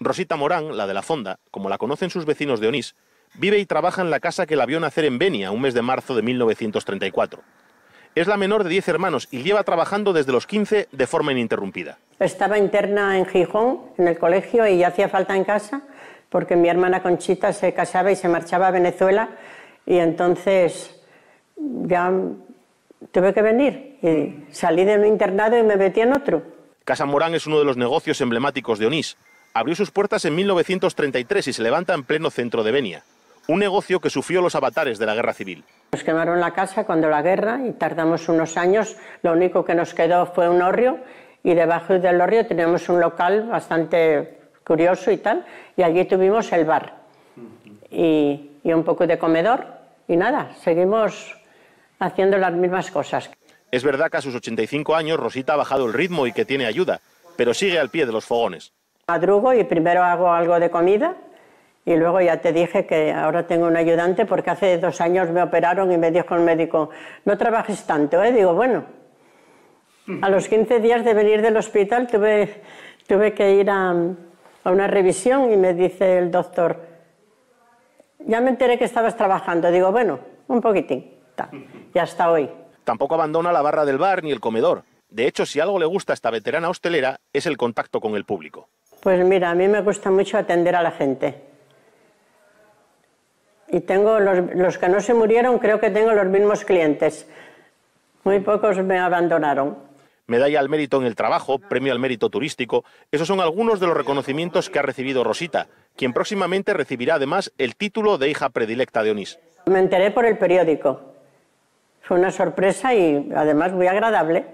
Rosita Morán, la de la Fonda, como la conocen sus vecinos de Onís, vive y trabaja en la casa que la vio nacer en Benia un mes de marzo de 1934. Es la menor de 10 hermanos y lleva trabajando desde los 15 de forma ininterrumpida. Estaba interna en Gijón, en el colegio, y ya hacía falta en casa porque mi hermana Conchita se casaba y se marchaba a Venezuela y entonces ya tuve que venir. Y salí de un internado y me metí en otro. Casa Morán es uno de los negocios emblemáticos de Onís abrió sus puertas en 1933 y se levanta en pleno centro de Venia, un negocio que sufrió los avatares de la guerra civil. Nos quemaron la casa cuando la guerra y tardamos unos años, lo único que nos quedó fue un horrio y debajo del horrio tenemos un local bastante curioso y tal, y allí tuvimos el bar y, y un poco de comedor y nada, seguimos haciendo las mismas cosas. Es verdad que a sus 85 años Rosita ha bajado el ritmo y que tiene ayuda, pero sigue al pie de los fogones. Madrugo y primero hago algo de comida y luego ya te dije que ahora tengo un ayudante porque hace dos años me operaron y me dijo el médico, no trabajes tanto, ¿eh? Digo, bueno, a los 15 días de venir del hospital tuve, tuve que ir a, una revisión y me dice el doctor, ya me enteré que estabas trabajando. Digo, bueno, un poquitín, ya está hoy. Tampoco abandona la barra del bar ni el comedor. De hecho, si algo le gusta a esta veterana hostelera es el contacto con el público. Pues mira, a mí me gusta mucho atender a la gente. Y tengo los, que no se murieron, creo que tengo los mismos clientes. Muy pocos me abandonaron. Medalla al mérito en el trabajo, premio al mérito turístico, esos son algunos de los reconocimientos que ha recibido Rosita, quien próximamente recibirá además el título de hija predilecta de Onís. Me enteré por el periódico. Fue una sorpresa y además muy agradable.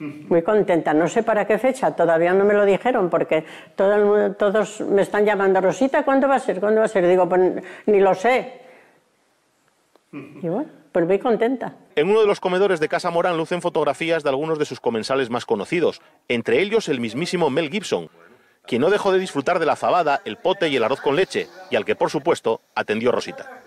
Muy contenta. No sé para qué fecha, todavía no me lo dijeron, porque todos me están llamando, Rosita, ¿cuándo va a ser? ¿Cuándo va a ser? Digo, pues ni lo sé. Y bueno, pues muy contenta. En uno de los comedores de Casa Morán lucen fotografías de algunos de sus comensales más conocidos, entre ellos el mismísimo Mel Gibson, quien no dejó de disfrutar de la fabada, el pote y el arroz con leche, y al que, por supuesto, atendió Rosita.